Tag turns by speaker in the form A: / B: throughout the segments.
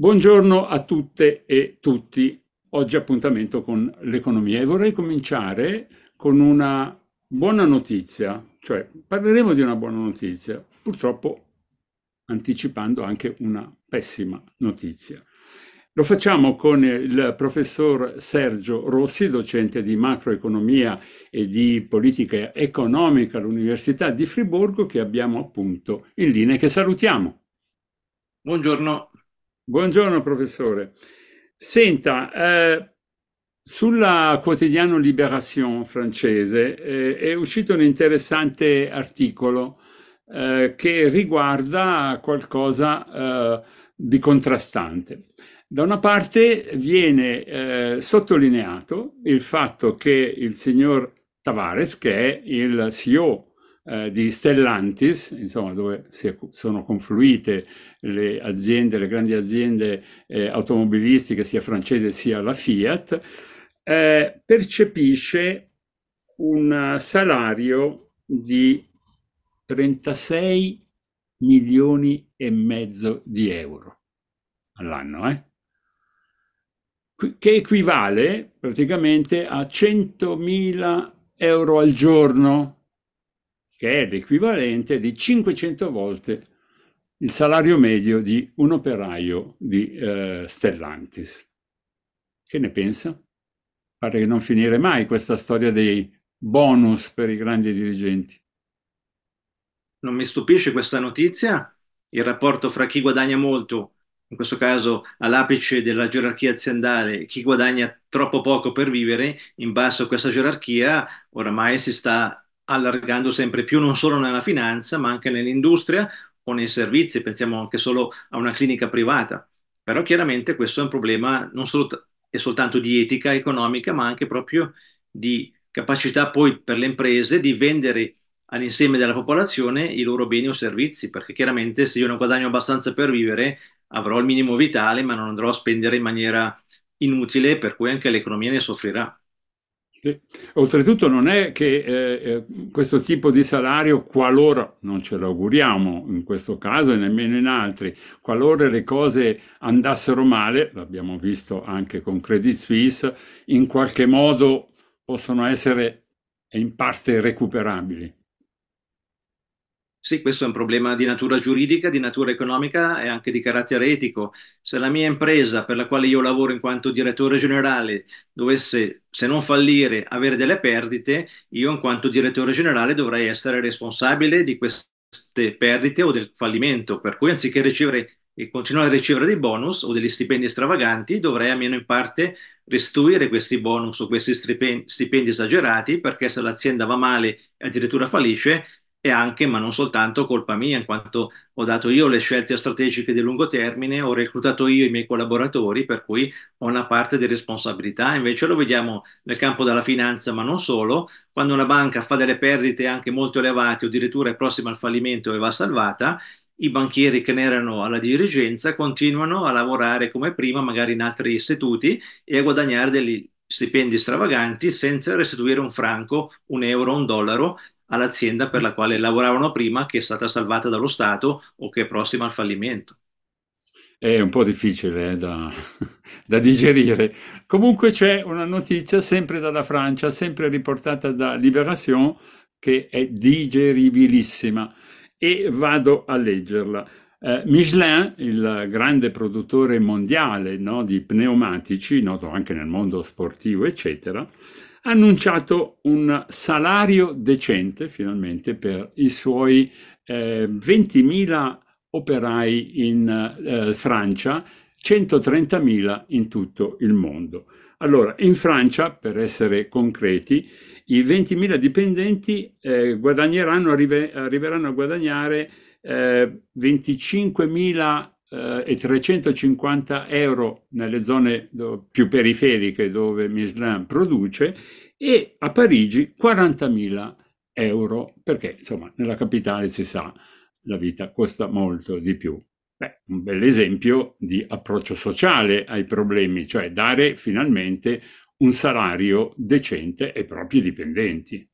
A: Buongiorno a tutte e tutti. Oggi appuntamento con l'economia e vorrei cominciare con una buona notizia, cioè parleremo di una buona notizia, purtroppo anticipando anche una pessima notizia. Lo facciamo con il professor Sergio Rossi, docente di macroeconomia e di politica economica all'Università di Friburgo, che abbiamo appunto in linea e che salutiamo. Buongiorno Buongiorno professore. Senta, eh, sulla quotidiano Libération francese eh, è uscito un interessante articolo eh, che riguarda qualcosa eh, di contrastante. Da una parte viene eh, sottolineato il fatto che il signor Tavares, che è il CEO eh, di Stellantis, insomma, dove si, sono confluite le aziende, le grandi aziende eh, automobilistiche, sia francese sia la Fiat, eh, percepisce un salario di 36 milioni e mezzo di euro all'anno, eh? che equivale praticamente a 100.000 euro al giorno che è l'equivalente di 500 volte il salario medio di un operaio di eh, Stellantis. Che ne pensa? Pare che non finire mai questa storia dei bonus per i grandi dirigenti.
B: Non mi stupisce questa notizia, il rapporto fra chi guadagna molto, in questo caso all'apice della gerarchia aziendale, e chi guadagna troppo poco per vivere, in basso a questa gerarchia oramai si sta allargando sempre più non solo nella finanza, ma anche nell'industria o nei servizi, pensiamo anche solo a una clinica privata. Però chiaramente questo è un problema non solo e soltanto di etica economica, ma anche proprio di capacità poi per le imprese di vendere all'insieme della popolazione i loro beni o servizi, perché chiaramente se io non guadagno abbastanza per vivere avrò il minimo vitale, ma non andrò a spendere in maniera inutile, per cui anche l'economia ne
A: soffrirà. Sì. Oltretutto non è che eh, eh, questo tipo di salario, qualora, non ce l'auguriamo in questo caso e nemmeno in altri, qualora le cose andassero male, l'abbiamo visto anche con Credit Suisse, in qualche modo possono essere in parte recuperabili.
B: Sì, questo è un problema di natura giuridica, di natura economica e anche di carattere etico. Se la mia impresa per la quale io lavoro in quanto direttore generale dovesse, se non fallire, avere delle perdite, io in quanto direttore generale dovrei essere responsabile di queste perdite o del fallimento. Per cui anziché ricevere e continuare a ricevere dei bonus o degli stipendi stravaganti, dovrei almeno in parte restituire questi bonus o questi stipendi, stipendi esagerati, perché se l'azienda va male e addirittura fallisce, e anche, ma non soltanto, colpa mia, in quanto ho dato io le scelte strategiche di lungo termine, ho reclutato io i miei collaboratori, per cui ho una parte di responsabilità. Invece lo vediamo nel campo della finanza, ma non solo, quando una banca fa delle perdite anche molto elevate o addirittura è prossima al fallimento e va salvata, i banchieri che ne erano alla dirigenza continuano a lavorare come prima, magari in altri istituti, e a guadagnare degli stipendi stravaganti senza restituire un franco, un euro, un dollaro all'azienda per la quale lavoravano prima, che è stata salvata dallo Stato o che è prossima al fallimento.
A: È un po' difficile eh, da, da, digerire. Comunque c'è una notizia sempre dalla Francia, sempre riportata da Libération, che è digeribilissima e vado a leggerla. Eh, Michelin, il grande produttore mondiale no, di pneumatici, noto anche nel mondo sportivo, eccetera, annunciato un salario decente finalmente per i suoi eh, 20.000 operai in eh, Francia, 130.000 in tutto il mondo. Allora, in Francia, per essere concreti, i 20.000 dipendenti eh, guadagneranno, arrive, arriveranno a guadagnare eh, 25.000 eh, e 350 euro nelle zone più periferiche dove Michelin produce e a Parigi 40.000 euro perché insomma nella capitale si sa la vita costa molto di più. Beh, un bel esempio di approccio sociale ai problemi, cioè dare finalmente un salario decente ai propri dipendenti.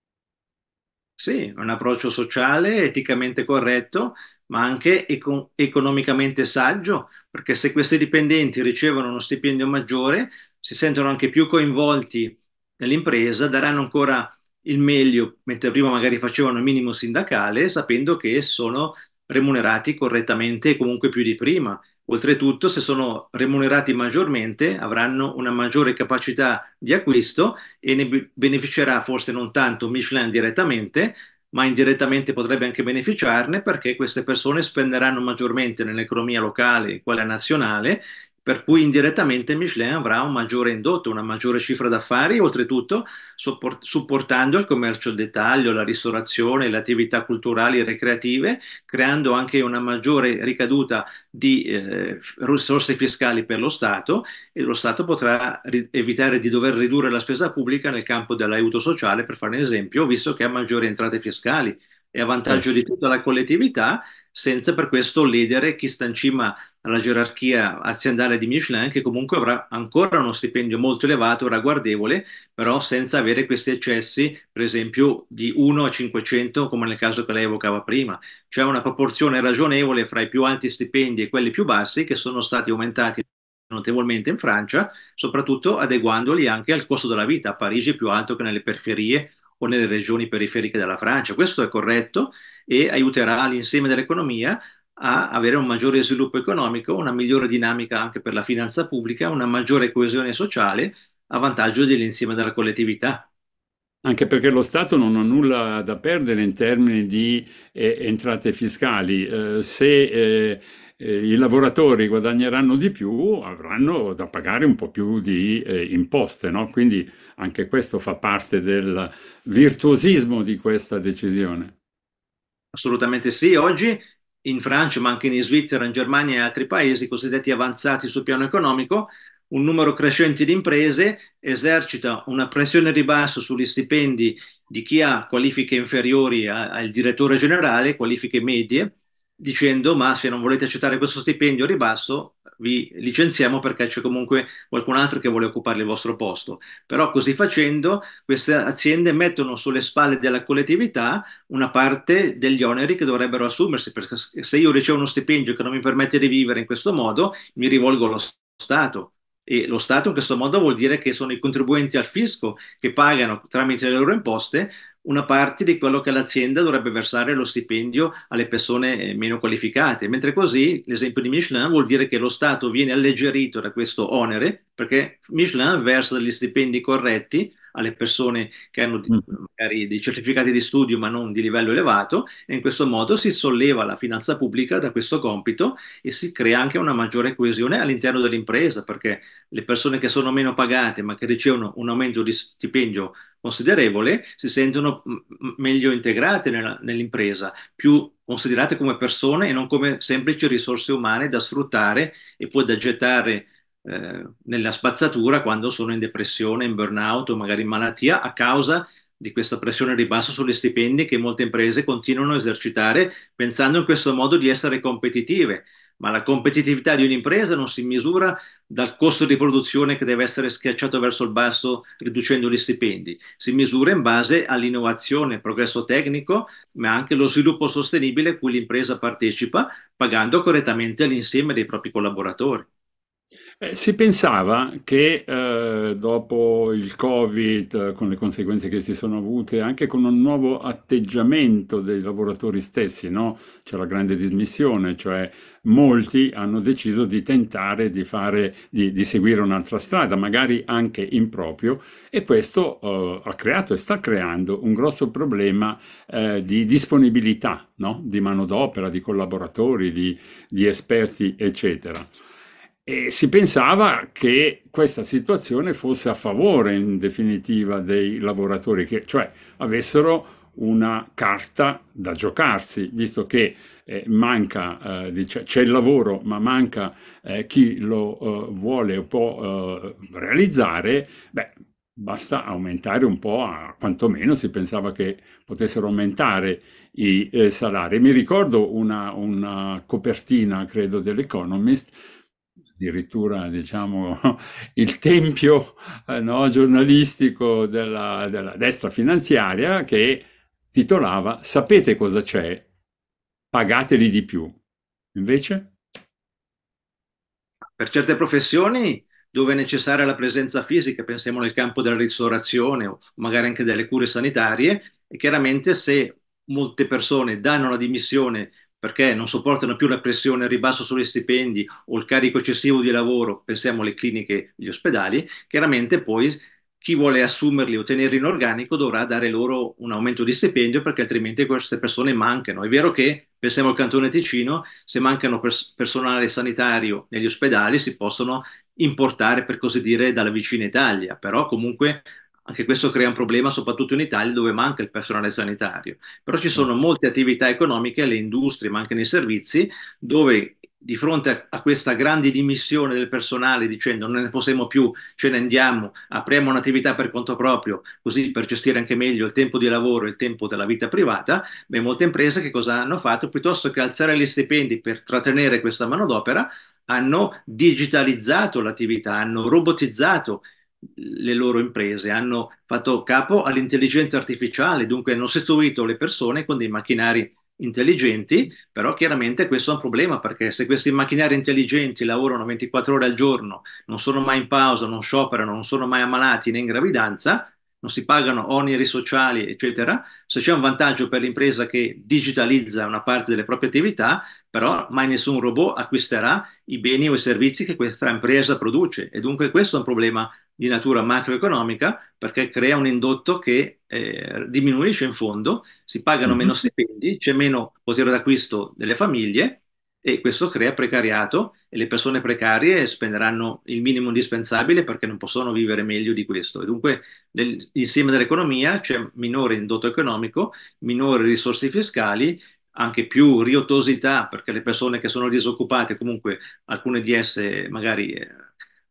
A: Sì, un approccio
B: sociale eticamente corretto ma anche econ- economicamente saggio, perché se questi dipendenti ricevono uno stipendio maggiore, si sentono anche più coinvolti nell'impresa, daranno ancora il meglio, mentre prima magari facevano il minimo sindacale, sapendo che sono remunerati correttamente e comunque più di prima. Oltretutto, se sono remunerati maggiormente, avranno una maggiore capacità di acquisto e ne beneficerà forse non tanto Michelin direttamente, ma indirettamente potrebbe anche beneficiarne perché queste persone spenderanno maggiormente nell'economia locale quella nazionale per cui indirettamente Michelin avrà un maggiore indotto, una maggiore cifra d'affari, oltretutto support- supportando il commercio al dettaglio, la ristorazione, le attività culturali e recreative, creando anche una maggiore ricaduta di eh, risorse fiscali per lo Stato e lo Stato potrà ri- evitare di dover ridurre la spesa pubblica nel campo dell'aiuto sociale, per fare un esempio, visto che ha maggiori entrate fiscali e a vantaggio di tutta la collettività, senza per questo ledere chi sta in cima alla gerarchia aziendale di Michelin, che comunque avrà ancora uno stipendio molto elevato, ragguardevole, però senza avere questi eccessi, per esempio, di 1 a 500, come nel caso che lei evocava prima. C'è una proporzione ragionevole fra i più alti stipendi e quelli più bassi, che sono stati aumentati notevolmente in Francia, soprattutto adeguandoli anche al costo della vita. A Parigi è più alto che nelle periferie o nelle regioni periferiche della Francia. Questo è corretto e aiuterà l'insieme dell'economia a avere un maggiore sviluppo economico, una migliore dinamica anche per la finanza pubblica, una maggiore coesione sociale a vantaggio dell'insieme
A: della collettività. Anche perché lo Stato non ha nulla da perdere in termini di eh, entrate fiscali. Eh, se eh, eh, i lavoratori guadagneranno di più, avranno da pagare un po' più di eh, imposte, no? quindi anche questo fa parte del virtuosismo di questa decisione.
B: Assolutamente sì, oggi in Francia, ma anche in Svizzera, in Germania e altri paesi cosiddetti avanzati sul piano economico, un numero crescente di imprese esercita una pressione ribasso sugli stipendi di chi ha qualifiche inferiori al direttore generale, qualifiche medie, dicendo ma se non volete accettare questo stipendio ribasso vi licenziamo perché c'è comunque qualcun altro che vuole occupare il vostro posto. Però così facendo queste aziende mettono sulle spalle della collettività una parte degli oneri che dovrebbero assumersi, perché se io ricevo uno stipendio che non mi permette di vivere in questo modo, mi rivolgo allo Stato. E lo Stato in questo modo vuol dire che sono i contribuenti al fisco che pagano tramite le loro imposte una parte di quello che l'azienda dovrebbe versare lo stipendio alle persone eh, meno qualificate, mentre così l'esempio di Michelin vuol dire che lo Stato viene alleggerito da questo onere perché Michelin versa degli stipendi corretti alle persone che hanno di, mm. magari dei certificati di studio ma non di livello elevato e in questo modo si solleva la finanza pubblica da questo compito e si crea anche una maggiore coesione all'interno dell'impresa perché le persone che sono meno pagate ma che ricevono un aumento di stipendio considerevole si sentono mm, mm, meglio integrate nella, nell'impresa, più considerate come persone e non come semplici risorse umane da sfruttare e poi da gettare eh, nella spazzatura quando sono in depressione, in burnout o magari in malattia a causa di questa pressione a ribasso sugli stipendi che molte imprese continuano a esercitare pensando in questo modo di essere competitive. Ma la competitività di un'impresa non si misura dal costo di produzione che deve essere schiacciato verso il basso riducendo gli stipendi, si misura in base all'innovazione, progresso tecnico, ma anche allo sviluppo sostenibile a cui l'impresa partecipa, pagando correttamente l'insieme dei propri
A: collaboratori. Eh, si pensava che eh, dopo il Covid, eh, con le conseguenze che si sono avute, anche con un nuovo atteggiamento dei lavoratori stessi, no? c'è la grande dismissione, cioè molti hanno deciso di tentare di, fare, di, di seguire un'altra strada, magari anche improprio, e questo eh, ha creato e sta creando un grosso problema eh, di disponibilità no? di manodopera, di collaboratori, di, di esperti, eccetera. E si pensava che questa situazione fosse a favore, in definitiva, dei lavoratori, che cioè avessero una carta da giocarsi, visto che eh, manca, eh, dice, c'è il lavoro, ma manca eh, chi lo eh, vuole o può eh, realizzare, beh, basta aumentare un po', a, quantomeno si pensava che potessero aumentare i eh, salari. Mi ricordo una, una copertina, credo, dell'Economist, addirittura diciamo, il tempio eh, no, giornalistico della, della destra finanziaria che titolava Sapete cosa c'è? Pagateli di più. Invece?
B: Per certe professioni dove è necessaria la presenza fisica, pensiamo nel campo della ristorazione o magari anche delle cure sanitarie, e chiaramente se molte persone danno la dimissione perché non sopportano più la pressione al ribasso sugli stipendi o il carico eccessivo di lavoro, pensiamo alle cliniche, agli ospedali, chiaramente poi chi vuole assumerli o tenerli in organico dovrà dare loro un aumento di stipendio perché altrimenti queste persone mancano. È vero che, pensiamo al cantone Ticino, se mancano pers- personale sanitario negli ospedali si possono importare, per così dire, dalla vicina Italia, però comunque anche questo crea un problema soprattutto in Italia dove manca il personale sanitario. Però ci mm. sono molte attività economiche, le industrie, ma anche nei servizi, dove di fronte a, questa grande dimissione del personale dicendo non ne possiamo più, ce ne andiamo, apriamo un'attività per conto proprio, così per gestire anche meglio il tempo di lavoro e il tempo della vita privata, beh, molte imprese che cosa hanno fatto? Piuttosto che alzare gli stipendi per trattenere questa manodopera, hanno digitalizzato l'attività, hanno robotizzato le loro imprese, hanno fatto capo all'intelligenza artificiale, dunque hanno sostituito le persone con dei macchinari intelligenti, però chiaramente questo è un problema perché se questi macchinari intelligenti lavorano 24 ore al giorno, non sono mai in pausa, non scioperano, non sono mai ammalati né in gravidanza, non si pagano oneri sociali, eccetera, se c'è un vantaggio per l'impresa che digitalizza una parte delle proprie attività, però mai nessun robot acquisterà i beni o i servizi che questa impresa produce e dunque questo è un problema di natura macroeconomica perché crea un indotto che eh, diminuisce in fondo, si pagano mhm. meno stipendi, c'è meno potere d'acquisto delle famiglie e questo crea precariato e le persone precarie spenderanno il minimo indispensabile perché non possono vivere meglio di questo. E dunque nell'insieme dell'economia c'è minore indotto economico, minori risorse fiscali anche più riottosità perché le persone che sono disoccupate comunque alcune di esse magari eh,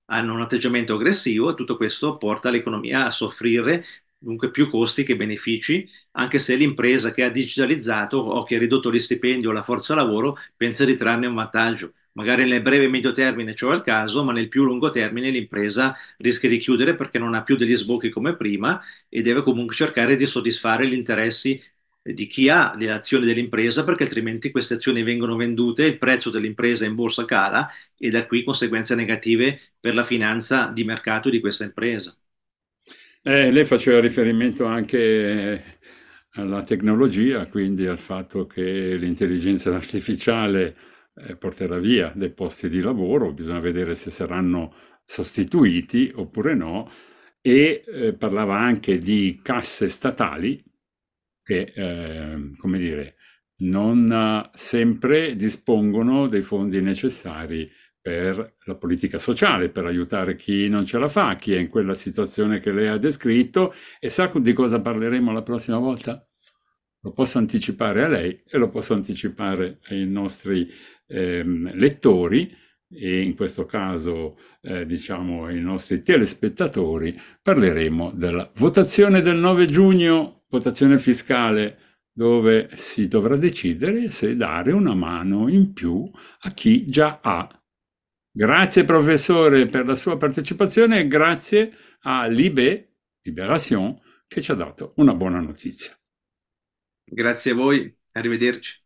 B: hanno un atteggiamento aggressivo e tutto questo porta l'economia a soffrire dunque più costi che benefici, anche se l'impresa che ha digitalizzato o che ha ridotto gli stipendi o la forza lavoro pensa di trarne un vantaggio. Magari nel breve e medio termine ciò è il caso, ma nel più lungo termine l'impresa rischia di chiudere perché non ha più degli sbocchi come prima e deve comunque cercare di soddisfare gli interessi eh, di chi ha le azioni dell'impresa perché altrimenti queste azioni vengono vendute, il prezzo dell'impresa in borsa cala e da qui conseguenze negative per la finanza di mercato di questa impresa.
A: Eh, lei faceva riferimento anche eh, alla tecnologia, quindi al fatto che l'intelligenza artificiale eh, porterà via dei posti di lavoro, bisogna vedere se saranno sostituiti oppure no, e eh, parlava anche di casse statali che, eh, come dire, non sempre dispongono dei fondi necessari per la politica sociale, per aiutare chi non ce la fa, chi è in quella situazione che lei ha descritto e sa di cosa parleremo la prossima volta? Lo posso anticipare a lei e lo posso anticipare ai nostri eh, lettori e in questo caso eh, diciamo i nostri telespettatori, parleremo della votazione del 9 giugno, votazione fiscale, dove si dovrà decidere se dare una mano in più a chi già ha. Grazie professore per la sua partecipazione e grazie a Libé, Liberation, che ci ha dato una buona notizia.
B: Grazie a voi, arrivederci.